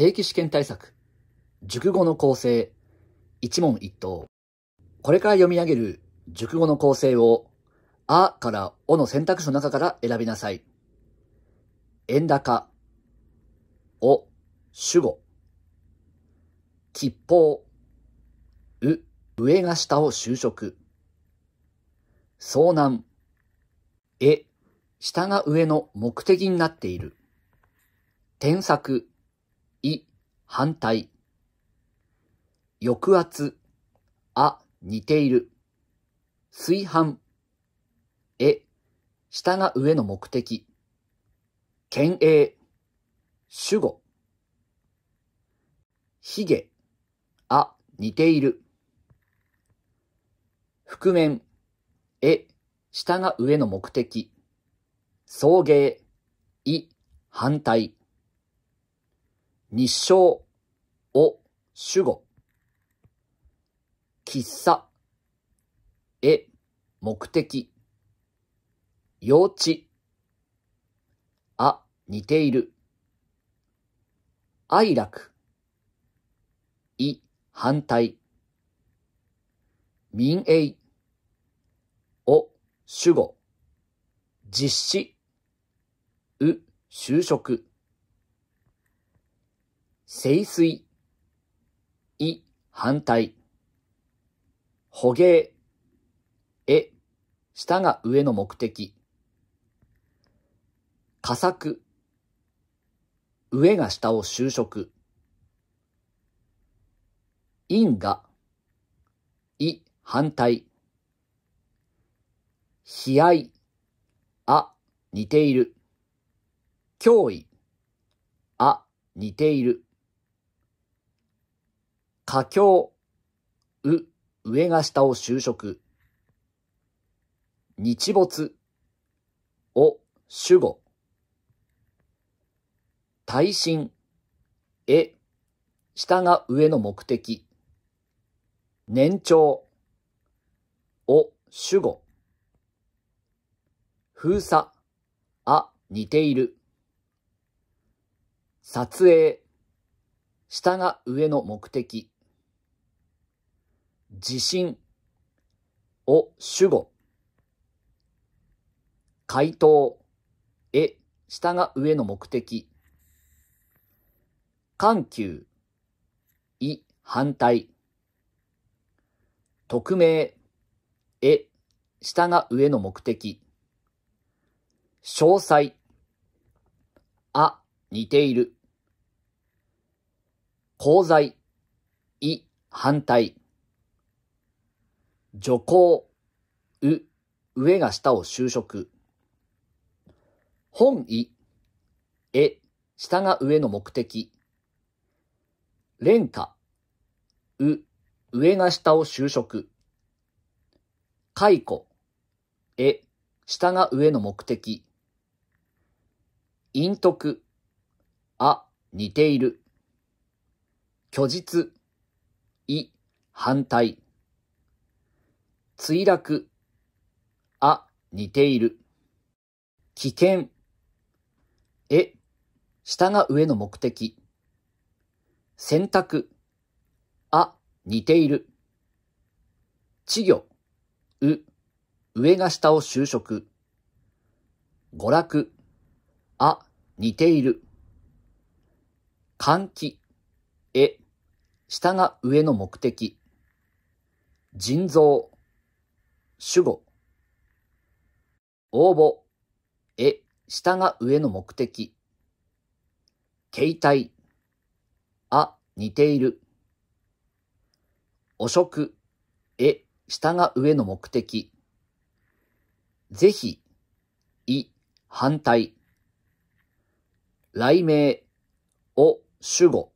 定期試験対策、熟語の構成、一問一答。これから読み上げる熟語の構成を、あからおの選択肢の中から選びなさい。円高、お、主語、吉報、う、上が下を就職、遭難、え、下が上の目的になっている、添削、い、反対。抑圧、あ、似ている。炊飯、え、下が上の目的。県営、主語。髭、あ、似ている。覆面、え、下が上の目的。送迎、い、反対。日照を主語。喫茶え、目的。幼稚あ似ている。哀楽い反対。民営を主語。実施う就職。清水、い、反対。捕鯨、え、下が上の目的。加作、上が下を就職。因果、い、反対。悲哀、あ、似ている。脅威、あ、似ている。佳境、う、上が下を就職。日没、を守護。耐震、え、下が上の目的。年長、を守護。封鎖、あ、似ている。撮影、下が上の目的。地震を主語、回答へ下が上の目的、緩急、い反対、匿名、へ下が上の目的、詳細、あ似ている、功罪、い反対、徐行、う、上が下を就職。本意、え、下が上の目的。連歌、う、上が下を就職。解雇、え、下が上の目的。陰徳、あ、似ている。虚実、い、反対。墜落、あ、似ている。危険、え、下が上の目的。選択、あ、似ている。稚魚、う、上が下を就職。娯楽、あ、似ている。換気、え、下が上の目的。腎臓、主語。応募。え、下が上の目的。携帯。あ、似ている。汚職。え、下が上の目的。ぜひ。い、反対。雷鳴。お、主語。